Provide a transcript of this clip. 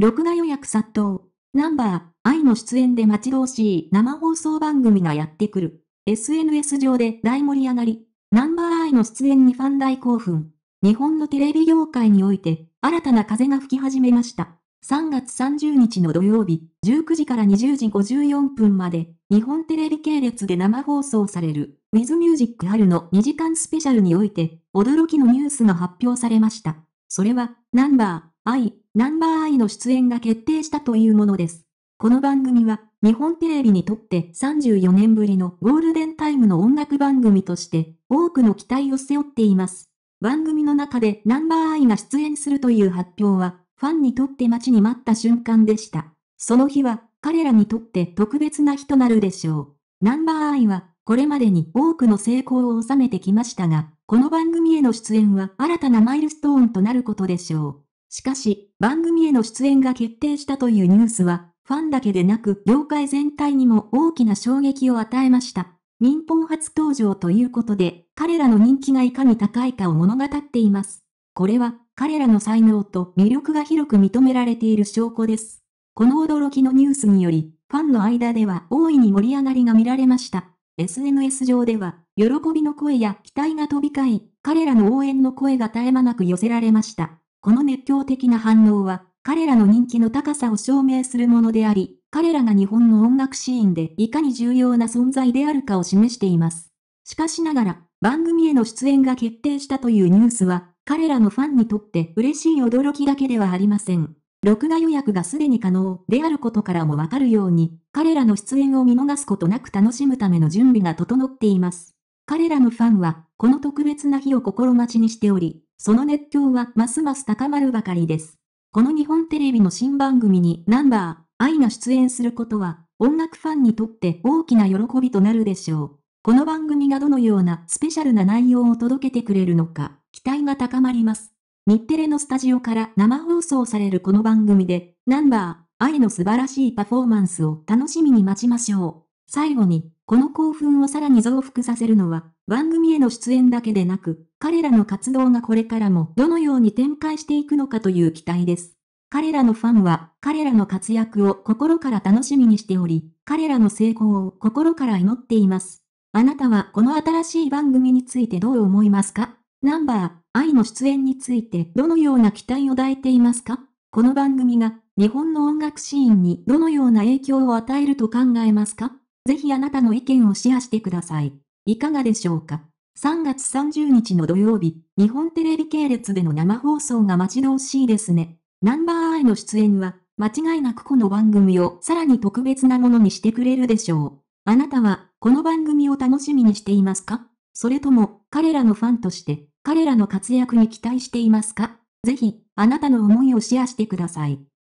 録画予約殺到。ナンバー、愛の出演で待ち遠しい生放送番組がやってくる。SNS 上で大盛り上がり。ナンバー愛の出演にファン大興奮。日本のテレビ業界において、新たな風が吹き始めました。3月30日の土曜日、19時から20時54分まで、日本テレビ系列で生放送される、With Music 春の2時間スペシャルにおいて、驚きのニュースが発表されました。それは、ナンバー、愛、ナンバーイの出演が決定したというものです。この番組は、日本テレビにとって34年ぶりのゴールデンタイムの音楽番組として、多くの期待を背負っています。番組の中でナンバーアイが出演するという発表は、ファンにとって待ちに待った瞬間でした。その日は、彼らにとって特別な日となるでしょう。ナンバーアイは、これまでに多くの成功を収めてきましたが、この番組への出演は新たなマイルストーンとなることでしょう。しかし、番組への出演が決定したというニュースは、ファンだけでなく、業界全体にも大きな衝撃を与えました。民放初登場ということで、彼らの人気がいかに高いかを物語っています。これは、彼らの才能と魅力が広く認められている証拠です。この驚きのニュースにより、ファンの間では大いに盛り上がりが見られました。SNS 上では、喜びの声や期待が飛び交い、彼らの応援の声が絶え間なく寄せられました。この熱狂的な反応は、彼らの人気の高さを証明するものであり、彼らが日本の音楽シーンでいかに重要な存在であるかを示しています。しかしながら、番組への出演が決定したというニュースは、彼らのファンにとって嬉しい驚きだけではありません。録画予約がすでに可能であることからもわかるように、彼らの出演を見逃すことなく楽しむための準備が整っています。彼らのファンは、この特別な日を心待ちにしており、その熱狂はますます高まるばかりです。この日本テレビの新番組にナンバー、愛が出演することは、音楽ファンにとって大きな喜びとなるでしょう。この番組がどのようなスペシャルな内容を届けてくれるのか、期待が高まります。日テレのスタジオから生放送されるこの番組で、ナンバー、愛の素晴らしいパフォーマンスを楽しみに待ちましょう。最後に、この興奮をさらに増幅させるのは、番組への出演だけでなく、彼らの活動がこれからもどのように展開していくのかという期待です。彼らのファンは、彼らの活躍を心から楽しみにしており、彼らの成功を心から祈っています。あなたはこの新しい番組についてどう思いますかナンバー、愛の出演についてどのような期待を抱いていますかこの番組が日本の音楽シーンにどのような影響を与えると考えますかぜひあなたの意見をシェアしてください。いかがでしょうか ?3 月30日の土曜日、日本テレビ系列での生放送が待ち遠しいですね。ナンバーアイの出演は、間違いなくこの番組をさらに特別なものにしてくれるでしょう。あなたは、この番組を楽しみにしていますかそれとも、彼らのファンとして、彼らの活躍に期待していますかぜひ、あなたの思いをシェアしてください。